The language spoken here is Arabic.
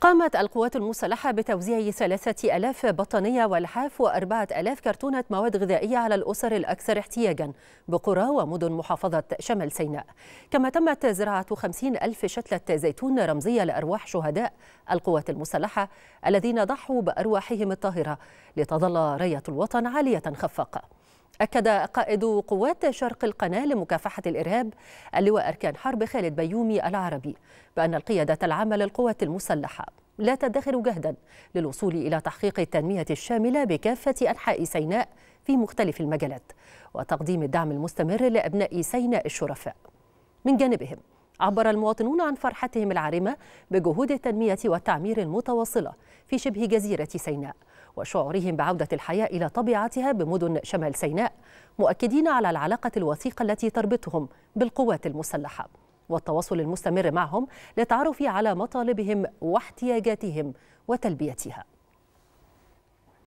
قامت القوات المسلحة بتوزيع ثلاثة ألاف بطانية ولحاف وأربعة ألاف كرتونة مواد غذائية على الأسر الأكثر احتياجا بقرى ومدن محافظة شمال سيناء كما تمت زراعة خمسين ألف شتلة زيتون رمزية لأرواح شهداء القوات المسلحة الذين ضحوا بأرواحهم الطاهرة لتظل راية الوطن عالية خفاقة أكد قائد قوات شرق القناة لمكافحة الإرهاب اللواء أركان حرب خالد بيومي العربي بأن القيادة العامة للقوات المسلحة لا تدخر جهدا للوصول إلى تحقيق التنمية الشاملة بكافة أنحاء سيناء في مختلف المجالات وتقديم الدعم المستمر لأبناء سيناء الشرفاء من جانبهم عبر المواطنون عن فرحتهم العارمة بجهود التنمية والتعمير المتواصلة في شبه جزيرة سيناء وشعورهم بعودة الحياة إلى طبيعتها بمدن شمال سيناء مؤكدين على العلاقة الوثيقة التي تربطهم بالقوات المسلحة والتواصل المستمر معهم للتعرف على مطالبهم واحتياجاتهم وتلبيتها